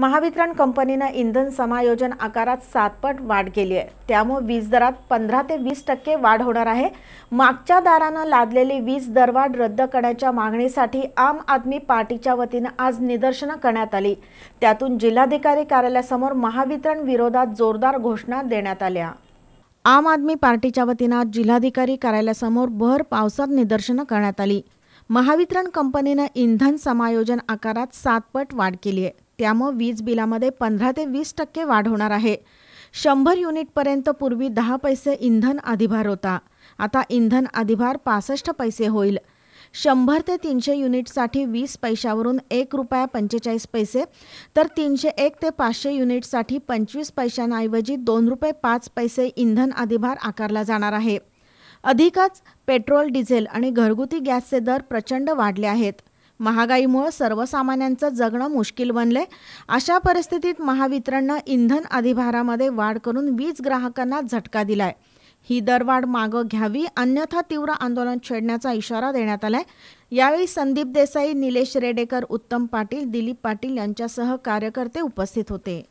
महावितरण कंपनीनं इंधन समायोजन आकारात सातपट वाढ केली आहे त्यामुळे वीज दरात पंधरा ते वीस टक्के वाढ होणार आहे मागच्या दारानं लादलेली वीज दरवाढ रद्द करण्याच्या मागणीसाठी आम आदमी पार्टीच्या वतीनं आज निदर्शनं करण्यात आली त्यातून जिल्हाधिकारी कार्यालयासमोर महावितरण विरोधात जोरदार घोषणा देण्यात आल्या आम आदमी पार्टीच्या वतीनं आज जिल्हाधिकारी कार्यालयासमोर भर पावसात निदर्शनं करण्यात आली महावितरण कंपनीनं इंधन समायोजन आकारात सातपट वाढ केली आहे त्यामुळे वीज बिलामध्ये पंधरा ते वीस टक्के वाढ होणार आहे शंभर युनिटपर्यंत पूर्वी दहा पैसे इंधन अधिभार होता आता इंधन अधिभार पासष्ट पैसे होईल शंभर ते तीनशे युनिटसाठी वीस पैशावरून एक रुपया पंचेचाळीस पैसे तर तीनशे एक ते पाचशे युनिटसाठी पंचवीस पैशांऐवजी दोन रुपये पाच पैसे इंधन अधिभार आकारला जाणार आहे अधिकच पेट्रोल डिझेल आणि घरगुती गॅसचे दर प्रचंड वाढले आहेत महागाईमुळे सर्वसामान्यांचं जगणं मुश्किल बनले अशा परिस्थितीत महावितरणनं इंधन अधिभारामध्ये वाढ करून वीज ग्राहकांना झटका दिलाय ही दरवाढ मागं घ्यावी अन्यथा तीव्र आंदोलन छेडण्याचा इशारा देण्यात आलाय यावेळी संदीप देसाई निलेश रेडेकर उत्तम पाटील दिलीप पाटील यांच्यासह कार्यकर्ते उपस्थित होते